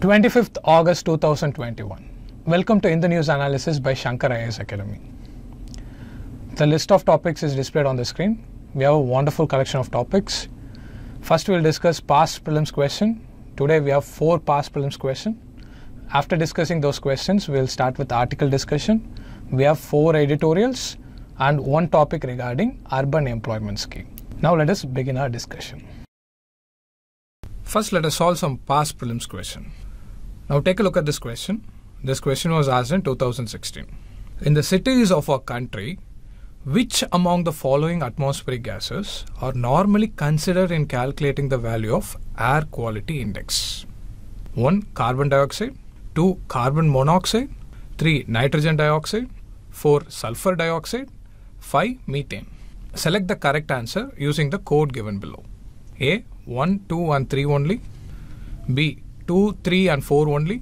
25th August 2021. Welcome to In the News Analysis by Shankar IAS Academy. The list of topics is displayed on the screen. We have a wonderful collection of topics. First, we will discuss past prelims question. Today, we have four past prelims question. After discussing those questions, we will start with article discussion. We have four editorials and one topic regarding urban employment scheme. Now, let us begin our discussion. First, let us solve some past prelims question. Now take a look at this question. This question was asked in 2016. In the cities of our country, which among the following atmospheric gases are normally considered in calculating the value of air quality index? 1. Carbon dioxide 2. Carbon monoxide 3. Nitrogen dioxide 4. Sulfur dioxide 5. Methane Select the correct answer using the code given below. A. 1, 2 and 3 only. B. 2, 3 and 4 only.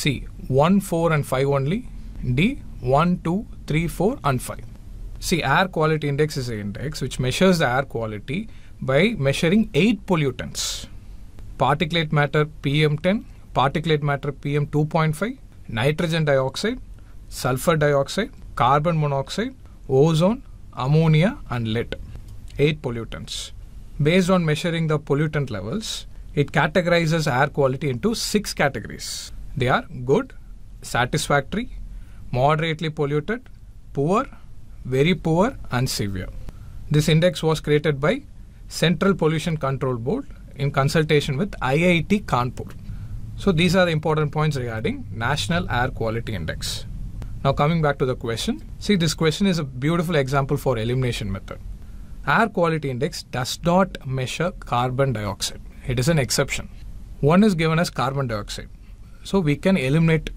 C 1, 4 and 5 only. D 1, 2, 3, 4 and 5. See air quality index is an index which measures the air quality by measuring 8 pollutants. Particulate matter PM10, particulate matter PM2.5, nitrogen dioxide, sulfur dioxide, carbon monoxide, ozone, ammonia and lead. 8 pollutants. Based on measuring the pollutant levels, it categorizes air quality into six categories. They are good, satisfactory, moderately polluted, poor, very poor, and severe. This index was created by Central Pollution Control Board in consultation with IIT Kanpur. So these are the important points regarding National Air Quality Index. Now coming back to the question, see this question is a beautiful example for elimination method. Air quality index does not measure carbon dioxide. It is an exception. One is given as carbon dioxide. So we can eliminate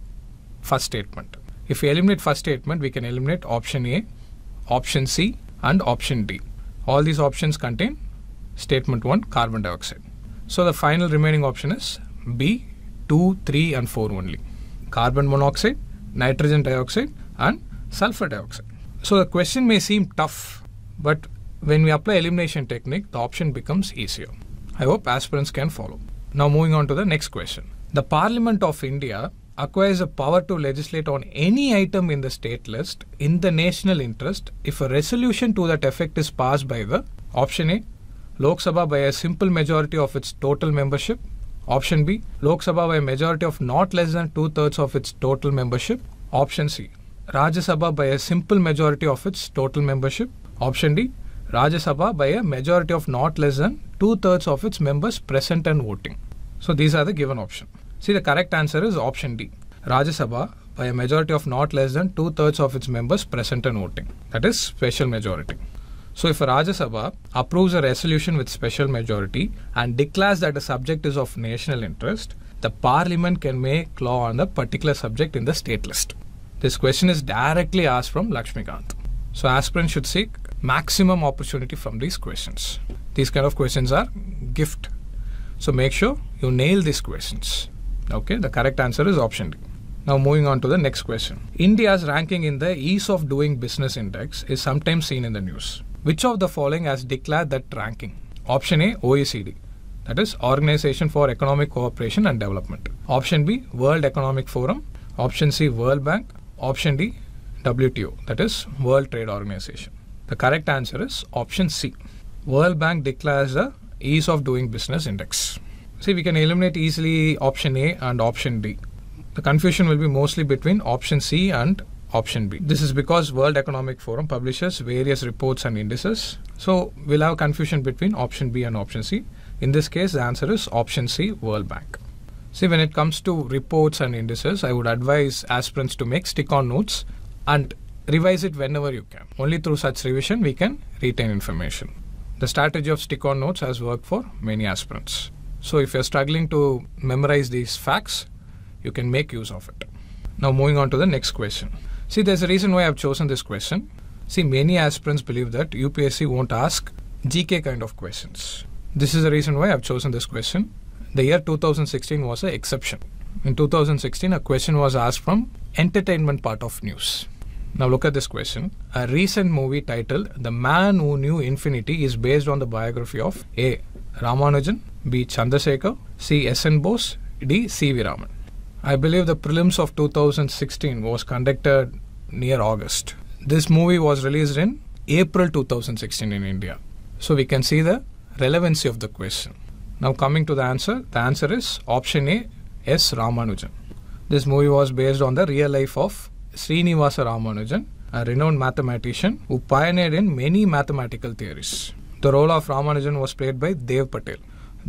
first statement. If we eliminate first statement, we can eliminate option A, option C and option D. All these options contain statement 1 carbon dioxide. So the final remaining option is B, 2, 3 and 4 only. Carbon monoxide, nitrogen dioxide and sulfur dioxide. So the question may seem tough, but when we apply elimination technique, the option becomes easier. I hope aspirants can follow. Now, moving on to the next question. The Parliament of India acquires the power to legislate on any item in the state list in the national interest if a resolution to that effect is passed by the option A Lok Sabha by a simple majority of its total membership. Option B, Lok Sabha by a majority of not less than two thirds of its total membership. Option C, Rajya Sabha by a simple majority of its total membership. Option D, Rajya Sabha by a majority of not less than two thirds of its members present and voting. So these are the given option. See the correct answer is option D. Rajya Sabha by a majority of not less than two thirds of its members present and voting. That is special majority. So if Rajya Sabha approves a resolution with special majority and declares that a subject is of national interest, the parliament can make law on the particular subject in the state list. This question is directly asked from Lakshmikant. So aspirants should seek maximum opportunity from these questions. These kind of questions are gift. So make sure you nail these questions. Okay, the correct answer is option D. Now moving on to the next question. India's ranking in the ease of doing business index is sometimes seen in the news. Which of the following has declared that ranking? Option A OECD that is Organization for Economic Cooperation and Development. Option B World Economic Forum. Option C World Bank. Option D WTO that is World Trade Organization. The correct answer is option C. World Bank declares the ease of doing business index. See, we can eliminate easily option A and option D. The confusion will be mostly between option C and option B. This is because World Economic Forum publishes various reports and indices. So we'll have confusion between option B and option C. In this case, the answer is option C, World Bank. See, when it comes to reports and indices, I would advise aspirants to make stick-on notes and revise it whenever you can. Only through such revision we can retain information. The strategy of stick on notes has worked for many aspirants. So if you're struggling to memorize these facts, you can make use of it. Now moving on to the next question. See, there's a reason why I've chosen this question. See, many aspirants believe that UPSC won't ask GK kind of questions. This is the reason why I've chosen this question. The year 2016 was an exception. In 2016, a question was asked from entertainment part of news. Now look at this question. A recent movie titled The Man Who Knew Infinity is based on the biography of A. Ramanujan, B. Chandrasekhar, C. S. N. Bose, D. C. V. Raman. I believe the prelims of 2016 was conducted near August. This movie was released in April 2016 in India. So we can see the relevancy of the question. Now coming to the answer, the answer is option A, S. Ramanujan. This movie was based on the real life of Srinivasa Ramanujan, a renowned mathematician who pioneered in many mathematical theories. The role of Ramanujan was played by Dev Patel.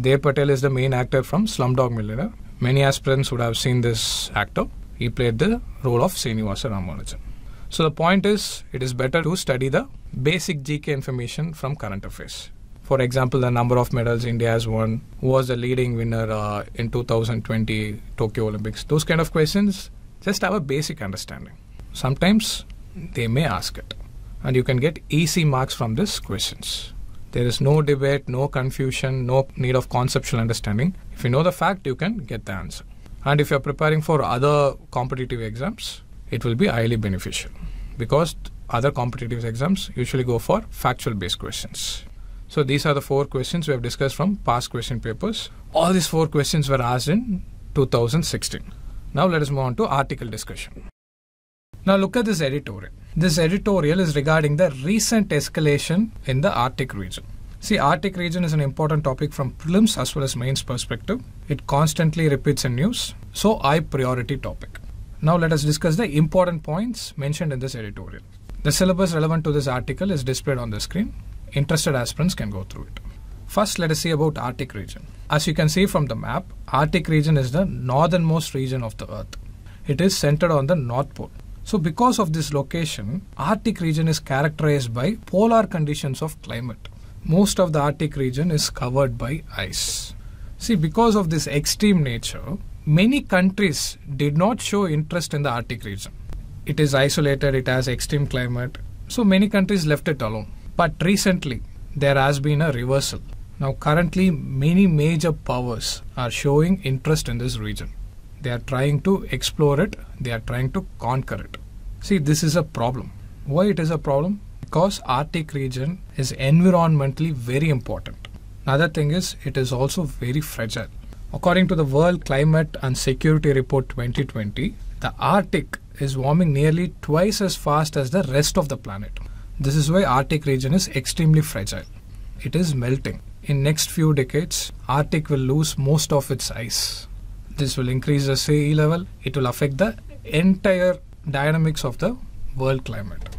Dev Patel is the main actor from Slumdog Millionaire. Many aspirants would have seen this actor. He played the role of Srinivasa Ramanujan. So the point is, it is better to study the basic GK information from current affairs. For example, the number of medals India has won was the leading winner uh, in 2020 Tokyo Olympics. Those kind of questions just have a basic understanding. Sometimes they may ask it, and you can get easy marks from these questions. There is no debate, no confusion, no need of conceptual understanding. If you know the fact, you can get the answer. And if you're preparing for other competitive exams, it will be highly beneficial because other competitive exams usually go for factual based questions. So these are the four questions we have discussed from past question papers. All these four questions were asked in 2016. Now let us move on to article discussion. Now look at this editorial. This editorial is regarding the recent escalation in the Arctic region. See, Arctic region is an important topic from prelims as well as mains perspective. It constantly repeats in news, so I priority topic. Now let us discuss the important points mentioned in this editorial. The syllabus relevant to this article is displayed on the screen. Interested aspirants can go through it. First, let us see about Arctic region. As you can see from the map, Arctic region is the northernmost region of the Earth. It is centered on the North Pole. So because of this location, Arctic region is characterized by polar conditions of climate. Most of the Arctic region is covered by ice. See, because of this extreme nature, many countries did not show interest in the Arctic region. It is isolated, it has extreme climate, so many countries left it alone. But recently, there has been a reversal. Now, currently, many major powers are showing interest in this region. They are trying to explore it, they are trying to conquer it. See, this is a problem. Why it is a problem? Because Arctic region is environmentally very important. Another thing is it is also very fragile. According to the World Climate and Security Report 2020, the Arctic is warming nearly twice as fast as the rest of the planet. This is why Arctic region is extremely fragile. It is melting in next few decades, Arctic will lose most of its ice. This will increase the sea level. It will affect the entire dynamics of the world climate.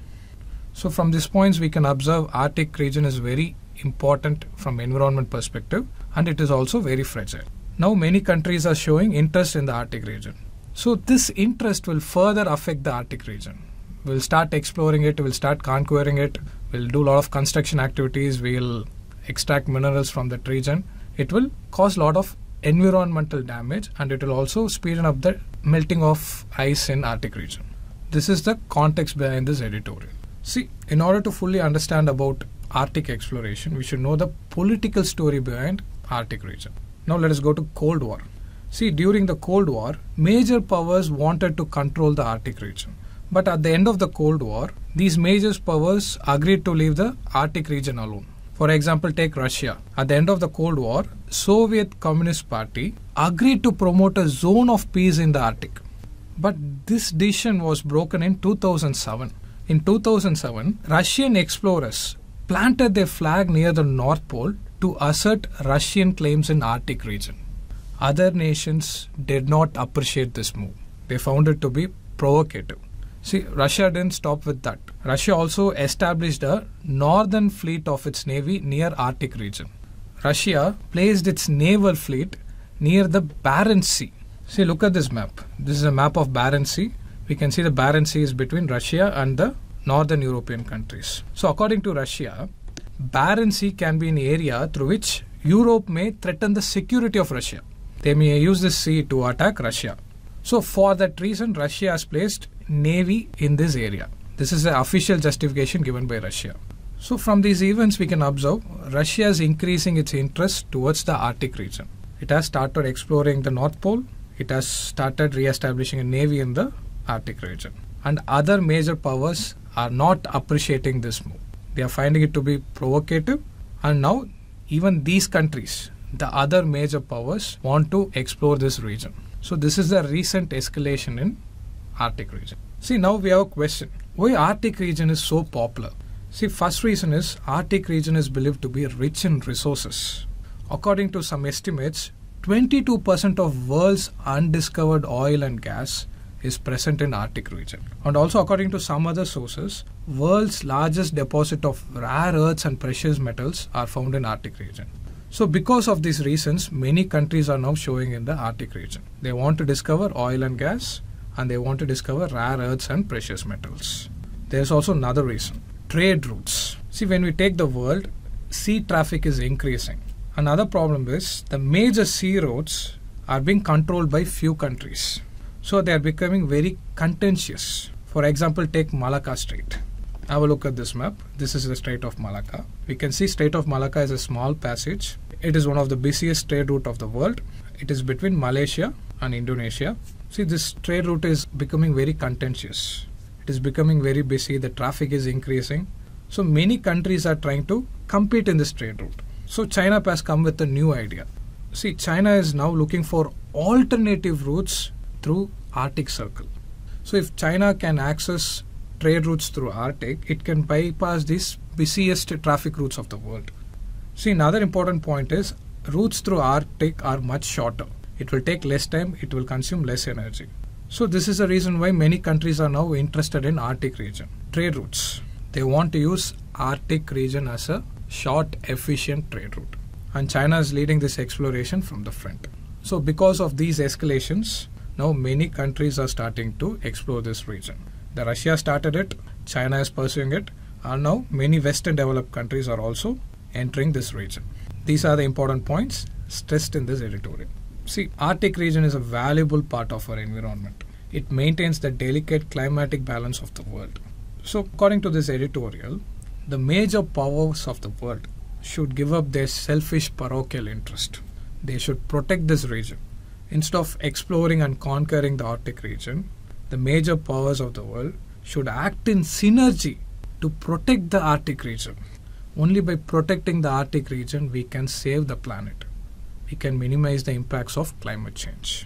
So from these points, we can observe Arctic region is very important from environment perspective and it is also very fragile. Now many countries are showing interest in the Arctic region. So this interest will further affect the Arctic region. We'll start exploring it, we'll start conquering it, we'll do a lot of construction activities, we'll extract minerals from that region, it will cause a lot of environmental damage and it will also speed up the melting of ice in Arctic region. This is the context behind this editorial. See, in order to fully understand about Arctic exploration, we should know the political story behind Arctic region. Now let us go to Cold War. See, during the Cold War, major powers wanted to control the Arctic region. But at the end of the Cold War, these major powers agreed to leave the Arctic region alone. For example, take Russia. At the end of the Cold War, Soviet Communist Party agreed to promote a zone of peace in the Arctic. But this decision was broken in 2007. In 2007, Russian explorers planted their flag near the North Pole to assert Russian claims in Arctic region. Other nations did not appreciate this move. They found it to be provocative. See, Russia didn't stop with that. Russia also established a northern fleet of its navy near Arctic region. Russia placed its naval fleet near the Barents Sea. See, look at this map. This is a map of Barents Sea. We can see the Barents Sea is between Russia and the northern European countries. So, according to Russia, Barents Sea can be an area through which Europe may threaten the security of Russia. They may use this sea to attack Russia. So, for that reason, Russia has placed navy in this area. This is the official justification given by Russia. So from these events we can observe Russia is increasing its interest towards the Arctic region. It has started exploring the North Pole, it has started re-establishing a navy in the Arctic region. And other major powers are not appreciating this move. They are finding it to be provocative and now even these countries, the other major powers want to explore this region. So this is the recent escalation in Arctic region. See, now we have a question. Why Arctic region is so popular? See, first reason is Arctic region is believed to be rich in resources. According to some estimates, 22% of world's undiscovered oil and gas is present in Arctic region. And also according to some other sources, world's largest deposit of rare earths and precious metals are found in Arctic region. So because of these reasons, many countries are now showing in the Arctic region. They want to discover oil and gas and they want to discover rare earths and precious metals. There's also another reason trade routes. See, when we take the world, sea traffic is increasing. Another problem is the major sea routes are being controlled by few countries. So they are becoming very contentious. For example, take Malacca Strait. Have a look at this map. This is the Strait of Malacca. We can see Strait of Malacca is a small passage. It is one of the busiest trade route of the world. It is between Malaysia and Indonesia See, this trade route is becoming very contentious. It is becoming very busy. The traffic is increasing. So many countries are trying to compete in this trade route. So China has come with a new idea. See, China is now looking for alternative routes through Arctic Circle. So if China can access trade routes through Arctic, it can bypass these busiest traffic routes of the world. See, another important point is routes through Arctic are much shorter. It will take less time, it will consume less energy. So this is the reason why many countries are now interested in Arctic region. Trade routes. They want to use Arctic region as a short, efficient trade route. And China is leading this exploration from the front. So because of these escalations, now many countries are starting to explore this region. The Russia started it, China is pursuing it, and now many Western developed countries are also entering this region. These are the important points stressed in this editorial. See, Arctic region is a valuable part of our environment. It maintains the delicate climatic balance of the world. So, according to this editorial, the major powers of the world should give up their selfish parochial interest. They should protect this region. Instead of exploring and conquering the Arctic region, the major powers of the world should act in synergy to protect the Arctic region. Only by protecting the Arctic region we can save the planet we can minimize the impacts of climate change.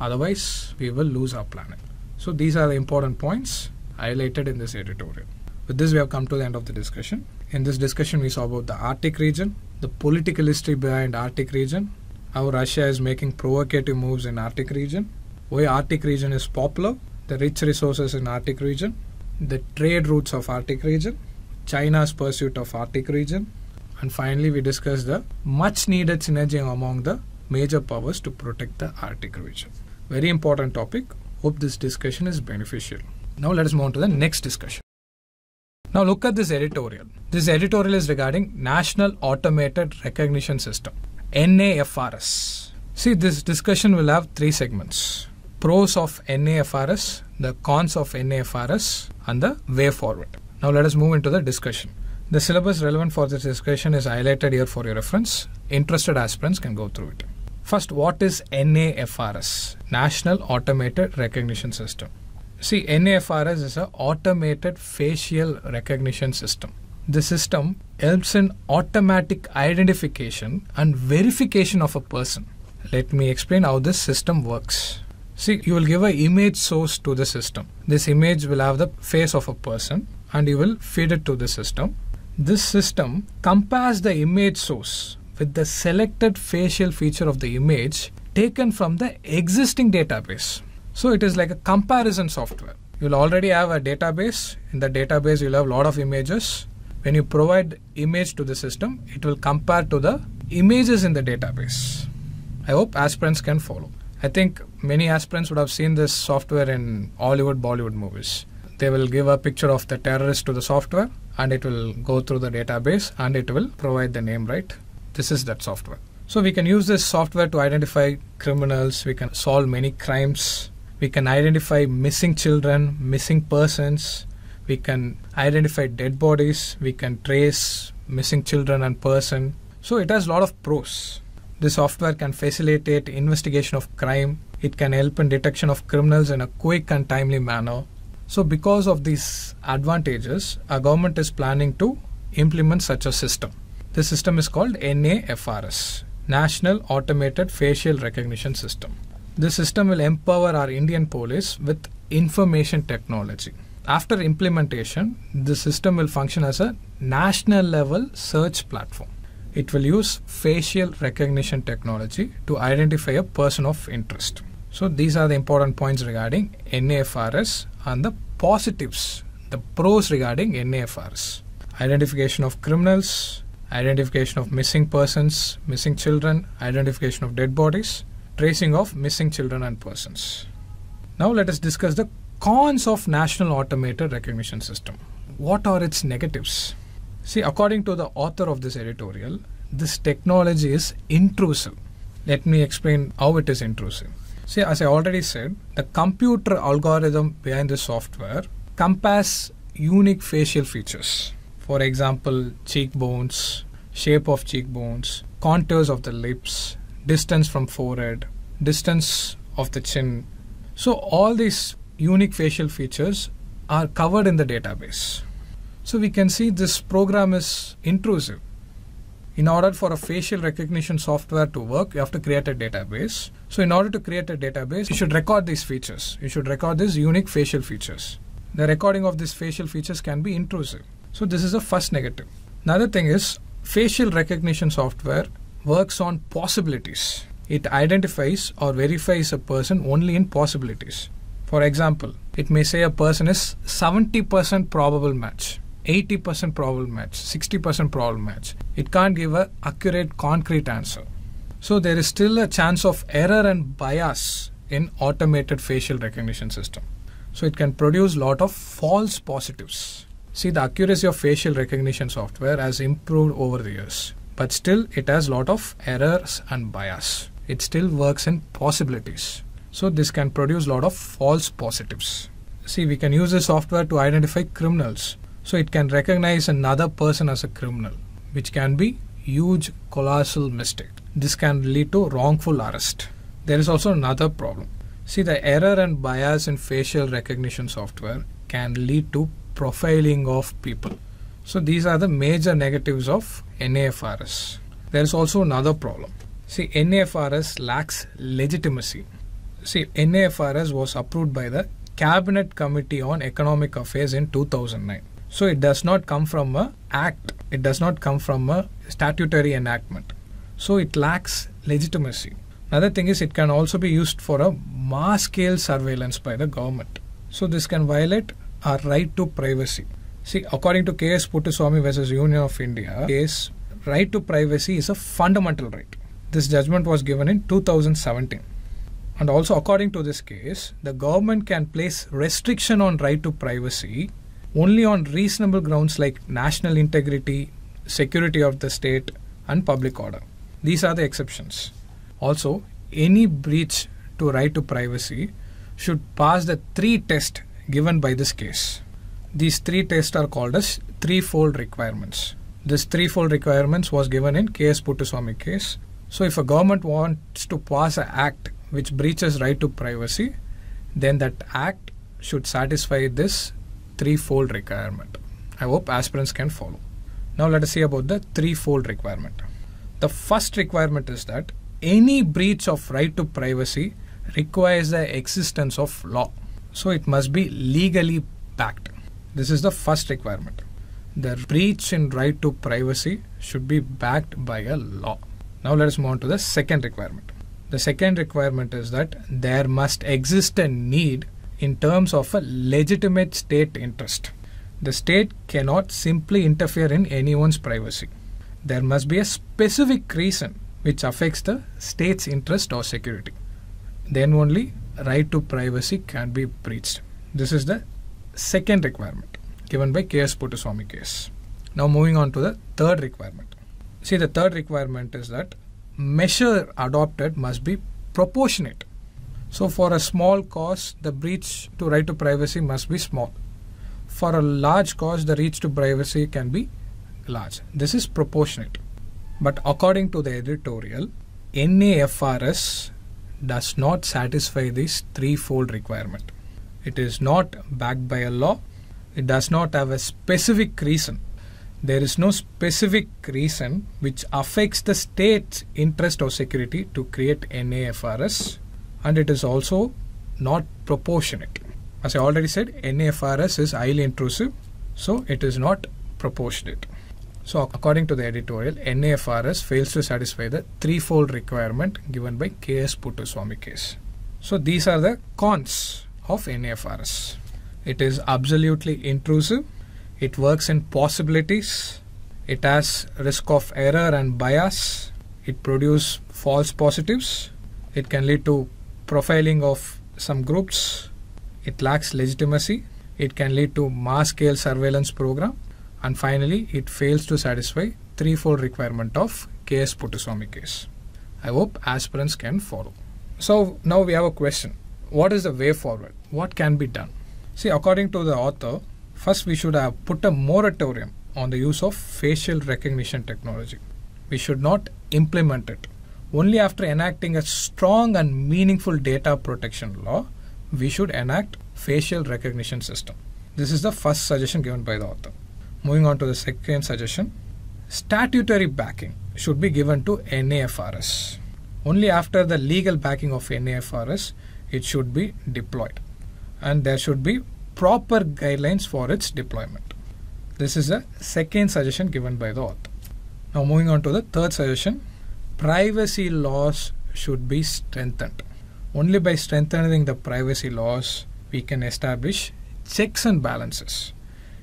Otherwise, we will lose our planet. So these are the important points highlighted in this editorial. With this, we have come to the end of the discussion. In this discussion, we saw about the Arctic region, the political history behind Arctic region, how Russia is making provocative moves in Arctic region, why Arctic region is popular, the rich resources in Arctic region, the trade routes of Arctic region, China's pursuit of Arctic region, and finally, we discussed the much needed synergy among the major powers to protect the Arctic region. Very important topic. Hope this discussion is beneficial. Now let us move on to the next discussion. Now look at this editorial. This editorial is regarding National Automated Recognition System, NAFRS. See, this discussion will have three segments. Pros of NAFRS, the cons of NAFRS and the way forward. Now let us move into the discussion. The syllabus relevant for this discussion is highlighted here for your reference. Interested aspirants can go through it. First, what is NAFRS? National Automated Recognition System. See, NAFRS is an automated facial recognition system. The system helps in automatic identification and verification of a person. Let me explain how this system works. See, you will give an image source to the system. This image will have the face of a person and you will feed it to the system this system compares the image source with the selected facial feature of the image taken from the existing database. So it is like a comparison software. You'll already have a database. In the database, you'll have a lot of images. When you provide image to the system, it will compare to the images in the database. I hope aspirants can follow. I think many aspirants would have seen this software in Hollywood, Bollywood movies. They will give a picture of the terrorist to the software and it will go through the database and it will provide the name right this is that software so we can use this software to identify criminals we can solve many crimes we can identify missing children missing persons we can identify dead bodies we can trace missing children and person so it has a lot of pros This software can facilitate investigation of crime it can help in detection of criminals in a quick and timely manner so because of these advantages, our government is planning to implement such a system. The system is called NAFRS, National Automated Facial Recognition System. This system will empower our Indian police with information technology. After implementation, the system will function as a national level search platform. It will use facial recognition technology to identify a person of interest. So, these are the important points regarding NAFRS and the positives, the pros regarding NAFRs. Identification of criminals, identification of missing persons, missing children, identification of dead bodies, tracing of missing children and persons. Now let us discuss the cons of National Automated Recognition System. What are its negatives? See, according to the author of this editorial, this technology is intrusive. Let me explain how it is intrusive. See, as I already said, the computer algorithm behind the software compass unique facial features. For example, cheekbones, shape of cheekbones, contours of the lips, distance from forehead, distance of the chin. So all these unique facial features are covered in the database. So we can see this program is intrusive in order for a facial recognition software to work, you have to create a database. So in order to create a database, you should record these features. You should record these unique facial features. The recording of these facial features can be intrusive. So this is a first negative. Another thing is facial recognition software works on possibilities. It identifies or verifies a person only in possibilities. For example, it may say a person is 70% probable match. 80% problem match, 60% problem match. It can't give a accurate concrete answer. So there is still a chance of error and bias in automated facial recognition system. So it can produce lot of false positives. See the accuracy of facial recognition software has improved over the years, but still it has lot of errors and bias. It still works in possibilities. So this can produce lot of false positives. See we can use this software to identify criminals so it can recognize another person as a criminal, which can be huge colossal mistake. This can lead to wrongful arrest. There is also another problem. See the error and bias in facial recognition software can lead to profiling of people. So these are the major negatives of NAFRS. There is also another problem. See NAFRS lacks legitimacy. See NAFRS was approved by the Cabinet Committee on Economic Affairs in 2009. So it does not come from a act. It does not come from a statutory enactment. So it lacks legitimacy. Another thing is it can also be used for a mass scale surveillance by the government. So this can violate our right to privacy. See, according to K.S. Puttaswamy versus Union of India, case right to privacy is a fundamental right. This judgment was given in 2017. And also according to this case, the government can place restriction on right to privacy only on reasonable grounds like national integrity, security of the state, and public order. These are the exceptions. Also, any breach to right to privacy should pass the three tests given by this case. These three tests are called as threefold requirements. This threefold requirements was given in K.S. Puttuswamy case. So if a government wants to pass an act which breaches right to privacy, then that act should satisfy this three-fold requirement. I hope aspirants can follow. Now let us see about the three-fold requirement. The first requirement is that any breach of right to privacy requires the existence of law. So it must be legally backed. This is the first requirement. The breach in right to privacy should be backed by a law. Now let us move on to the second requirement. The second requirement is that there must exist a need in terms of a legitimate state interest. The state cannot simply interfere in anyone's privacy. There must be a specific reason which affects the state's interest or security. Then only right to privacy can be breached. This is the second requirement given by K.S. Puttaswamy case. Now moving on to the third requirement. See the third requirement is that measure adopted must be proportionate so for a small cause, the breach to right to privacy must be small. For a large cause, the reach to privacy can be large. This is proportionate. But according to the editorial, NAFRS does not satisfy this threefold requirement. It is not backed by a law. It does not have a specific reason. There is no specific reason which affects the state's interest or security to create NAFRS and it is also not proportionate. As I already said, NAFRS is highly intrusive, so it is not proportionate. So, according to the editorial, NAFRS fails to satisfy the threefold requirement given by K.S. Puttuswamy case. So, these are the cons of NAFRS. It is absolutely intrusive, it works in possibilities, it has risk of error and bias, it produces false positives, it can lead to profiling of some groups. It lacks legitimacy. It can lead to mass scale surveillance program. And finally, it fails to satisfy threefold requirement of case Puttaswamy case. I hope aspirants can follow. So now we have a question. What is the way forward? What can be done? See, according to the author, first we should have put a moratorium on the use of facial recognition technology. We should not implement it only after enacting a strong and meaningful data protection law we should enact facial recognition system this is the first suggestion given by the author moving on to the second suggestion statutory backing should be given to nafrs only after the legal backing of nafrs it should be deployed and there should be proper guidelines for its deployment this is the second suggestion given by the author now moving on to the third suggestion privacy laws should be strengthened. Only by strengthening the privacy laws we can establish checks and balances.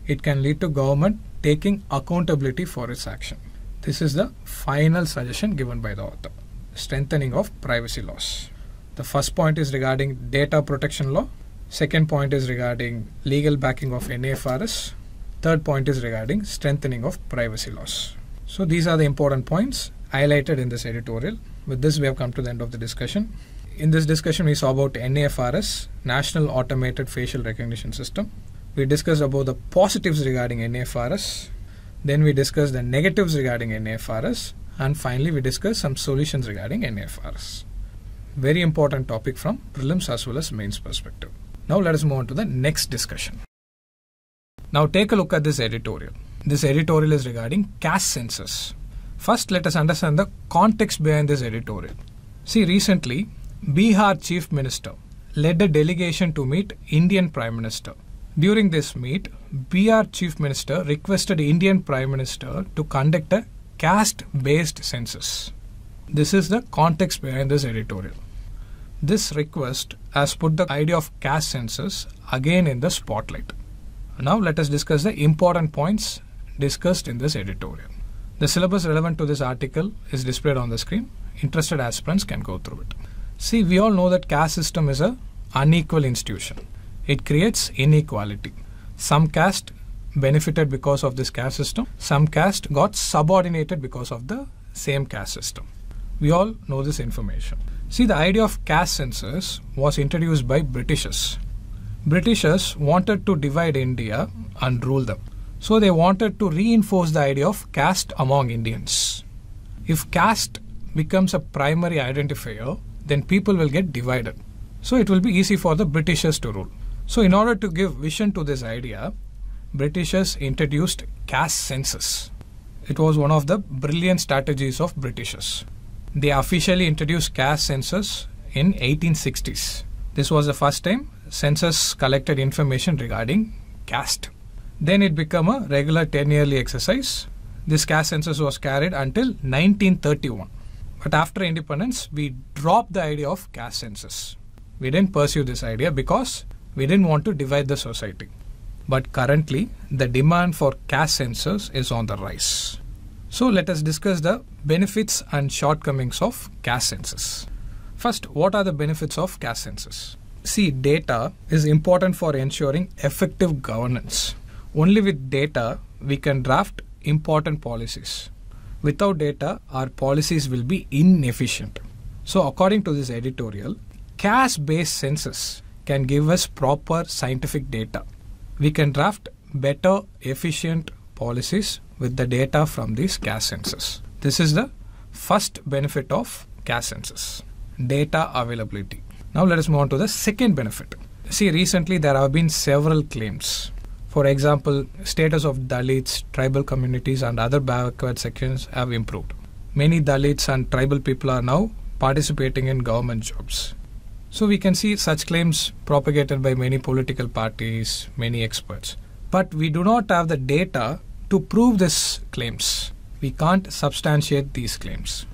It can lead to government taking accountability for its action. This is the final suggestion given by the author. Strengthening of privacy laws. The first point is regarding data protection law. Second point is regarding legal backing of NAFRS. Third point is regarding strengthening of privacy laws. So these are the important points highlighted in this editorial. With this, we have come to the end of the discussion. In this discussion, we saw about NAFRS, National Automated Facial Recognition System. We discussed about the positives regarding NAFRS. Then we discussed the negatives regarding NAFRS. And finally, we discussed some solutions regarding NAFRS. Very important topic from prelims as well as mains perspective. Now let us move on to the next discussion. Now take a look at this editorial. This editorial is regarding cash sensors. First, let us understand the context behind this editorial. See, recently, Bihar Chief Minister led a delegation to meet Indian Prime Minister. During this meet, Bihar Chief Minister requested Indian Prime Minister to conduct a caste-based census. This is the context behind this editorial. This request has put the idea of caste census again in the spotlight. Now let us discuss the important points discussed in this editorial. The syllabus relevant to this article is displayed on the screen. Interested aspirants can go through it. See, we all know that caste system is a unequal institution. It creates inequality. Some caste benefited because of this caste system. Some caste got subordinated because of the same caste system. We all know this information. See, the idea of caste census was introduced by Britishers. Britishers wanted to divide India and rule them. So they wanted to reinforce the idea of caste among Indians. If caste becomes a primary identifier, then people will get divided. So it will be easy for the Britishers to rule. So in order to give vision to this idea, Britishers introduced caste census. It was one of the brilliant strategies of Britishers. They officially introduced caste census in 1860s. This was the first time census collected information regarding caste. Then it became a regular 10 yearly exercise. This cash census was carried until 1931. But after independence, we dropped the idea of cash census. We didn't pursue this idea because we didn't want to divide the society. But currently, the demand for cash census is on the rise. So let us discuss the benefits and shortcomings of cash census. First, what are the benefits of cash census? See, data is important for ensuring effective governance. Only with data we can draft important policies. Without data, our policies will be inefficient. So, according to this editorial, CAS based census can give us proper scientific data. We can draft better, efficient policies with the data from these CAS census. This is the first benefit of CAS census data availability. Now, let us move on to the second benefit. See, recently there have been several claims for example, status of Dalits, tribal communities and other backward sections have improved. Many Dalits and tribal people are now participating in government jobs. So we can see such claims propagated by many political parties, many experts. But we do not have the data to prove these claims. We can't substantiate these claims.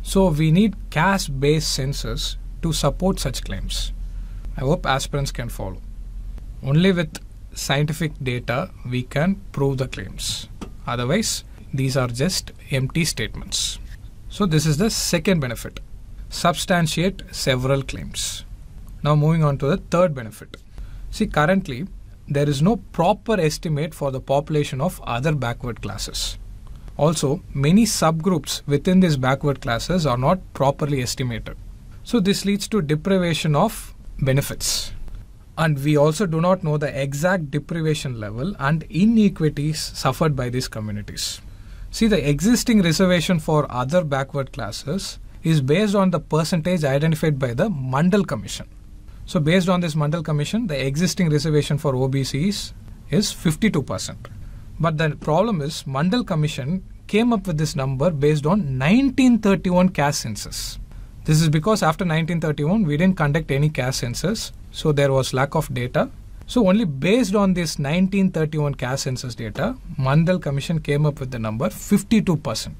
So we need caste based census to support such claims. I hope aspirants can follow. Only with scientific data we can prove the claims otherwise these are just empty statements so this is the second benefit substantiate several claims now moving on to the third benefit see currently there is no proper estimate for the population of other backward classes also many subgroups within these backward classes are not properly estimated so this leads to deprivation of benefits and we also do not know the exact deprivation level and inequities suffered by these communities. See, the existing reservation for other backward classes is based on the percentage identified by the Mandal Commission. So, based on this Mandal Commission, the existing reservation for OBCs is 52%. But the problem is, Mandal Commission came up with this number based on 1931 caste census. This is because after 1931, we didn't conduct any caste census so there was lack of data. So only based on this 1931 cash census data, Mandal Commission came up with the number 52%.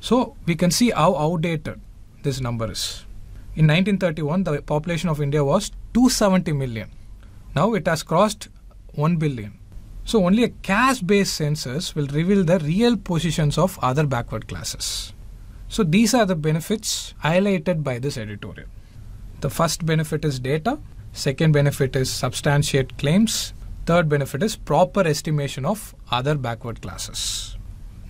So we can see how outdated this number is. In 1931, the population of India was 270 million. Now it has crossed 1 billion. So only a cash based census will reveal the real positions of other backward classes. So these are the benefits highlighted by this editorial. The first benefit is data. Second benefit is substantiate claims. Third benefit is proper estimation of other backward classes.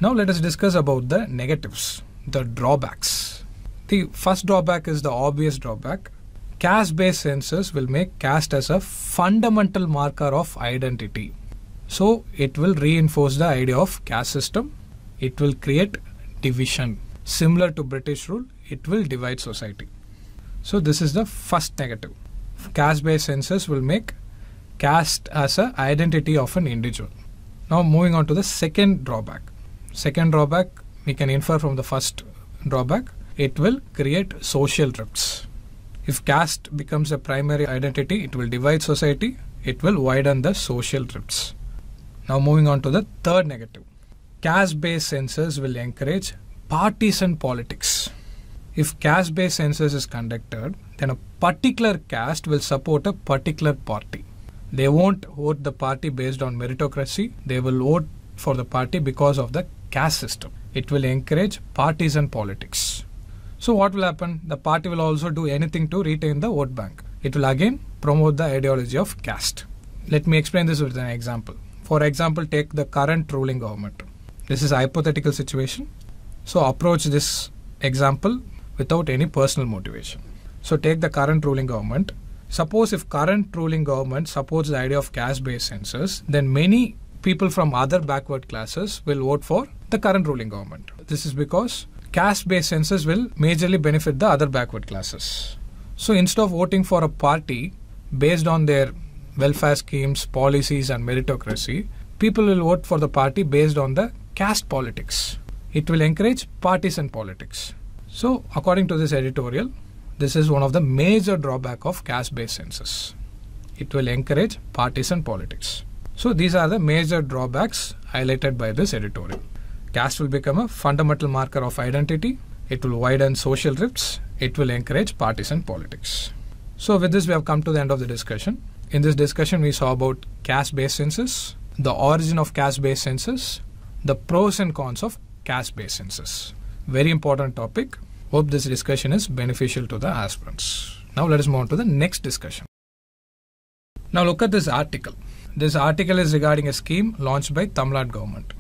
Now let us discuss about the negatives, the drawbacks. The first drawback is the obvious drawback. Caste-based census will make caste as a fundamental marker of identity. So it will reinforce the idea of caste system. It will create division. Similar to British rule, it will divide society. So this is the first negative caste-based census will make caste as a identity of an individual. Now moving on to the second drawback. Second drawback we can infer from the first drawback. It will create social rifts. If caste becomes a primary identity, it will divide society. It will widen the social rifts. Now moving on to the third negative. Caste-based census will encourage partisan politics. If caste-based census is conducted, then a particular caste will support a particular party. They won't vote the party based on meritocracy, they will vote for the party because of the caste system. It will encourage partisan politics. So, what will happen? The party will also do anything to retain the vote bank. It will again promote the ideology of caste. Let me explain this with an example. For example, take the current ruling government. This is a hypothetical situation. So, approach this example without any personal motivation. So take the current ruling government. Suppose if current ruling government supports the idea of caste-based census, then many people from other backward classes will vote for the current ruling government. This is because caste-based census will majorly benefit the other backward classes. So instead of voting for a party based on their welfare schemes, policies, and meritocracy, people will vote for the party based on the caste politics. It will encourage partisan politics. So, according to this editorial, this is one of the major drawback of caste based census. It will encourage partisan politics. So these are the major drawbacks highlighted by this editorial. Caste will become a fundamental marker of identity. It will widen social rifts. It will encourage partisan politics. So with this, we have come to the end of the discussion. In this discussion, we saw about caste-based census, the origin of caste-based census, the pros and cons of caste-based census. Very important topic. Hope this discussion is beneficial to the aspirants. Now let us move on to the next discussion. Now look at this article. This article is regarding a scheme launched by Tamil Nadu government.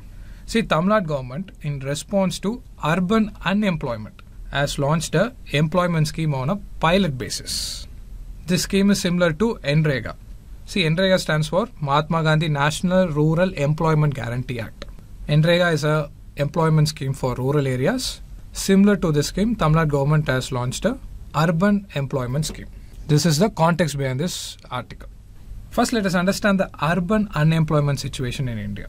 See, Tamil Nadu government in response to urban unemployment has launched a employment scheme on a pilot basis. This scheme is similar to NREGA. See, NREGA stands for Mahatma Gandhi National Rural Employment Guarantee Act. NREGA is a employment scheme for rural areas Similar to this scheme, Tamil Nadu government has launched a urban employment scheme. This is the context behind this article. First, let us understand the urban unemployment situation in India.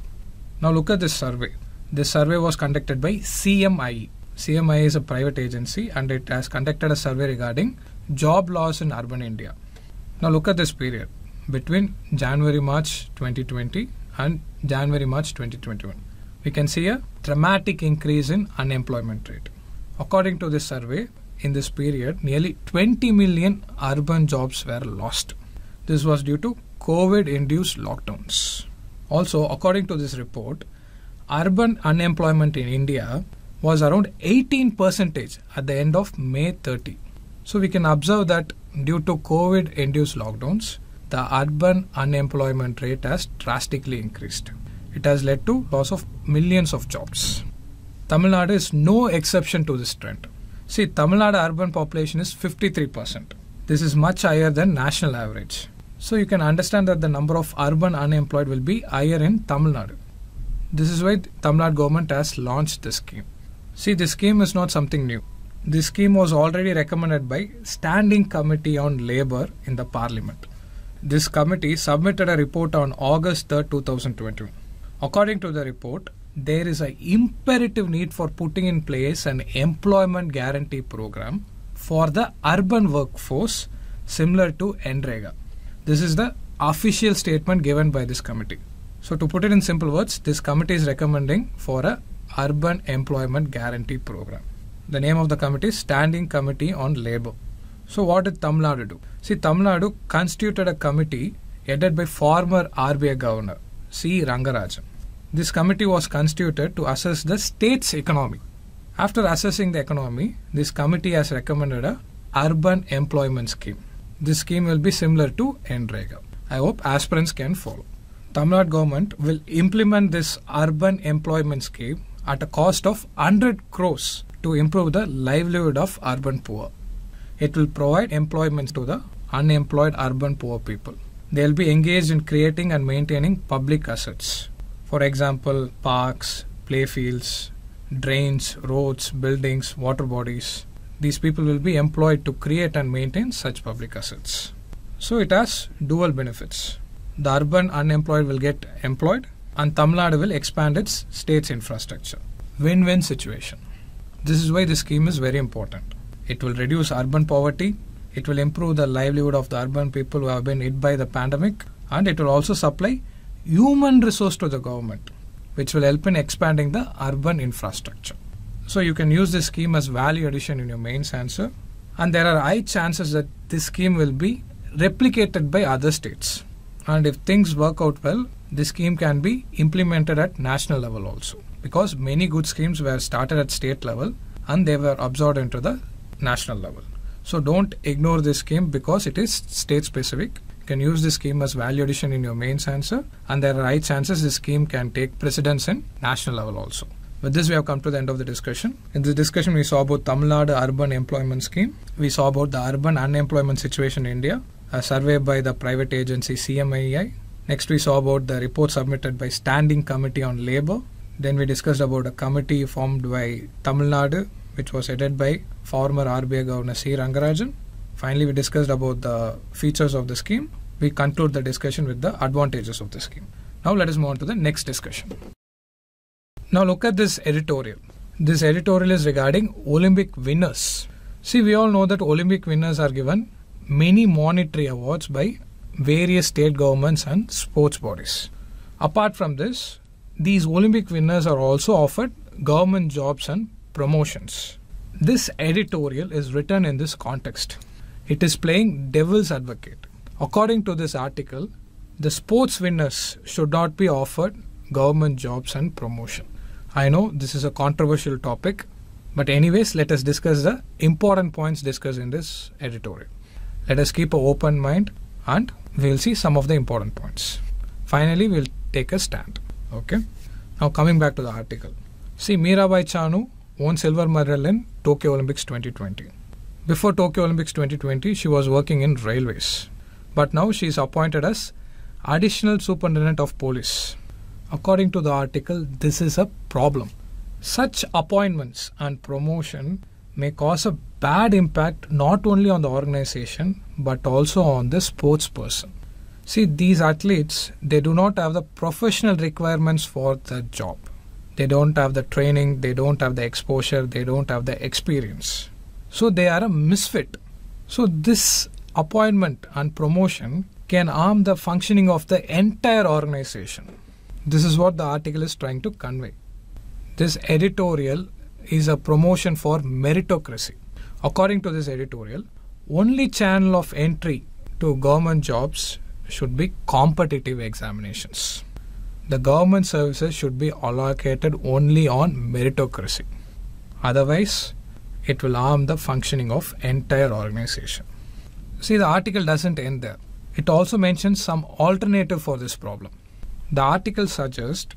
Now, look at this survey. This survey was conducted by CMIE. CMI is a private agency and it has conducted a survey regarding job loss in urban India. Now, look at this period between January March 2020 and January March 2021. We can see a dramatic increase in unemployment rate. According to this survey, in this period, nearly 20 million urban jobs were lost. This was due to COVID induced lockdowns. Also, according to this report, urban unemployment in India was around 18% at the end of May 30. So, we can observe that due to COVID induced lockdowns, the urban unemployment rate has drastically increased. It has led to loss of millions of jobs. Tamil Nadu is no exception to this trend. See, Tamil Nadu urban population is 53%. This is much higher than national average. So you can understand that the number of urban unemployed will be higher in Tamil Nadu. This is why Tamil Nadu government has launched this scheme. See, this scheme is not something new. This scheme was already recommended by Standing Committee on Labour in the Parliament. This committee submitted a report on August 3, 2021. According to the report, there is an imperative need for putting in place an employment guarantee program for the urban workforce similar to NREGA. This is the official statement given by this committee. So to put it in simple words, this committee is recommending for a urban employment guarantee program. The name of the committee is Standing Committee on Labour. So what did Tamil Nadu do? See, Tamil Nadu constituted a committee headed by former RBI governor C. Rangarajan this committee was constituted to assess the state's economy. After assessing the economy, this committee has recommended a urban employment scheme. This scheme will be similar to NREGA. I hope aspirants can follow. Tamil Nadu government will implement this urban employment scheme at a cost of 100 crores to improve the livelihood of urban poor. It will provide employment to the unemployed urban poor people. They will be engaged in creating and maintaining public assets. For example, parks, playfields, drains, roads, buildings, water bodies. These people will be employed to create and maintain such public assets. So it has dual benefits. The urban unemployed will get employed and Tamil Nadu will expand its state's infrastructure. Win-win situation. This is why this scheme is very important. It will reduce urban poverty, it will improve the livelihood of the urban people who have been hit by the pandemic and it will also supply human resource to the government, which will help in expanding the urban infrastructure. So you can use this scheme as value addition in your main answer, and there are high chances that this scheme will be replicated by other states. And if things work out well, this scheme can be implemented at national level also, because many good schemes were started at state level and they were absorbed into the national level. So don't ignore this scheme because it is state specific can use this scheme as value addition in your mains answer and there are right chances this scheme can take precedence in national level also. With this, we have come to the end of the discussion. In this discussion, we saw about Tamil Nadu Urban Employment Scheme. We saw about the urban unemployment situation in India, a survey by the private agency CMII. Next, we saw about the report submitted by Standing Committee on Labour. Then we discussed about a committee formed by Tamil Nadu, which was headed by former RBI Governor C. Rangarajan. Finally, we discussed about the features of the scheme. We conclude the discussion with the advantages of the scheme. Now let us move on to the next discussion. Now look at this editorial. This editorial is regarding Olympic winners. See, we all know that Olympic winners are given many monetary awards by various state governments and sports bodies. Apart from this, these Olympic winners are also offered government jobs and promotions. This editorial is written in this context. It is playing devil's advocate. According to this article, the sports winners should not be offered government jobs and promotion. I know this is a controversial topic, but anyways, let us discuss the important points discussed in this editorial. Let us keep an open mind and we'll see some of the important points. Finally, we'll take a stand. Okay. Now coming back to the article. See, Mirabai Chanu won silver medal in Tokyo Olympics 2020. Before Tokyo Olympics 2020, she was working in railways, but now she is appointed as Additional Superintendent of Police. According to the article, this is a problem. Such appointments and promotion may cause a bad impact not only on the organization but also on the sports person. See, these athletes, they do not have the professional requirements for the job. They don't have the training, they don't have the exposure, they don't have the experience. So they are a misfit. So this appointment and promotion can arm the functioning of the entire organization. This is what the article is trying to convey. This editorial is a promotion for meritocracy. According to this editorial, only channel of entry to government jobs should be competitive examinations. The government services should be allocated only on meritocracy. Otherwise, it will arm the functioning of entire organization. See, the article doesn't end there. It also mentions some alternative for this problem. The article suggests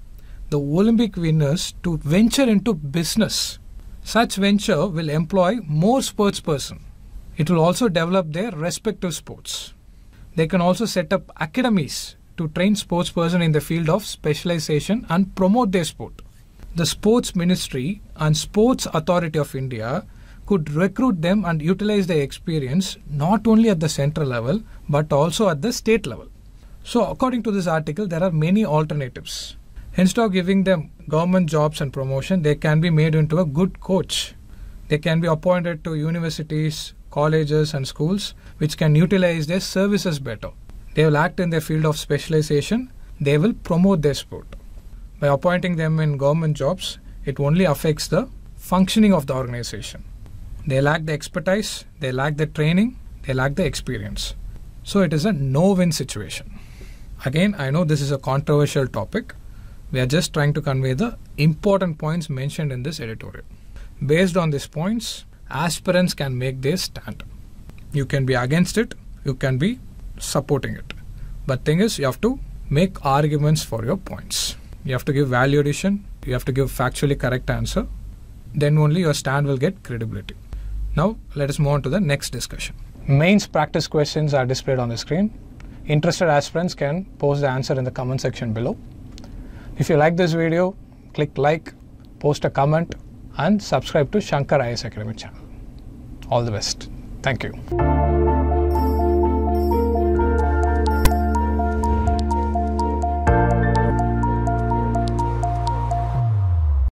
the Olympic winners to venture into business. Such venture will employ more sports person. It will also develop their respective sports. They can also set up academies to train sports person in the field of specialization and promote their sport. The Sports Ministry and Sports Authority of India could recruit them and utilize their experience not only at the central level but also at the state level. So, according to this article, there are many alternatives. Instead of giving them government jobs and promotion, they can be made into a good coach. They can be appointed to universities, colleges, and schools, which can utilize their services better. They will act in their field of specialization, they will promote their sport. By appointing them in government jobs, it only affects the functioning of the organization. They lack the expertise, they lack the training, they lack the experience. So it is a no win situation. Again, I know this is a controversial topic. We are just trying to convey the important points mentioned in this editorial. Based on these points, aspirants can make their stand. You can be against it, you can be supporting it. But thing is, you have to make arguments for your points. You have to give value addition, you have to give factually correct answer. Then only your stand will get credibility. Now let us move on to the next discussion. Mains practice questions are displayed on the screen. Interested aspirants can post the answer in the comment section below. If you like this video, click like, post a comment and subscribe to Shankar IS Academy channel. All the best. Thank you.